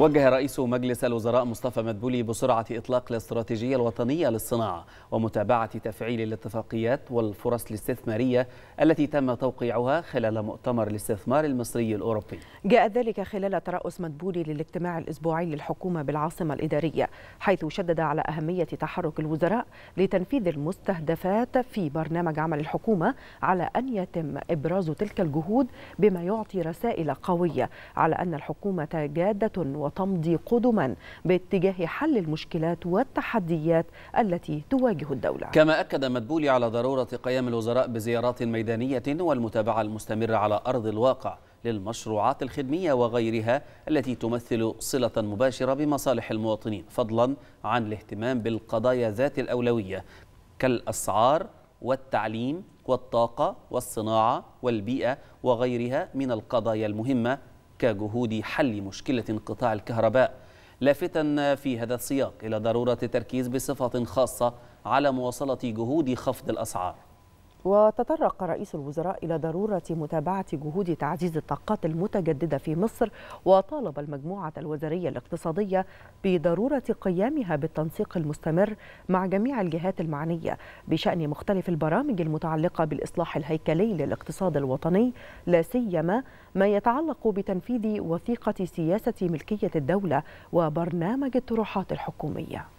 وجه رئيس مجلس الوزراء مصطفى مدبولي بسرعة إطلاق الاستراتيجية الوطنية للصناعة ومتابعة تفعيل الاتفاقيات والفرص الاستثمارية التي تم توقيعها خلال مؤتمر الاستثمار المصري الأوروبي جاء ذلك خلال ترأس مدبولي للاجتماع الأسبوعي للحكومة بالعاصمة الإدارية حيث شدد على أهمية تحرك الوزراء لتنفيذ المستهدفات في برنامج عمل الحكومة على أن يتم إبراز تلك الجهود بما يعطي رسائل قوية على أن الحكومة جادة وتمضي قدما باتجاه حل المشكلات والتحديات التي تواجه الدولة كما أكد مدبولي على ضرورة قيام الوزراء بزيارات ميدانية والمتابعة المستمرة على أرض الواقع للمشروعات الخدمية وغيرها التي تمثل صلة مباشرة بمصالح المواطنين فضلا عن الاهتمام بالقضايا ذات الأولوية كالأسعار والتعليم والطاقة والصناعة والبيئة وغيرها من القضايا المهمة كجهود حل مشكلة انقطاع الكهرباء لافتا في هذا السياق إلى ضرورة التركيز بصفة خاصة على مواصلة جهود خفض الأسعار وتطرق رئيس الوزراء إلى ضرورة متابعة جهود تعزيز الطاقات المتجددة في مصر وطالب المجموعة الوزارية الاقتصادية بضرورة قيامها بالتنسيق المستمر مع جميع الجهات المعنية بشأن مختلف البرامج المتعلقة بالإصلاح الهيكلي للاقتصاد الوطني لا سيما ما يتعلق بتنفيذ وثيقة سياسة ملكية الدولة وبرنامج الطروحات الحكومية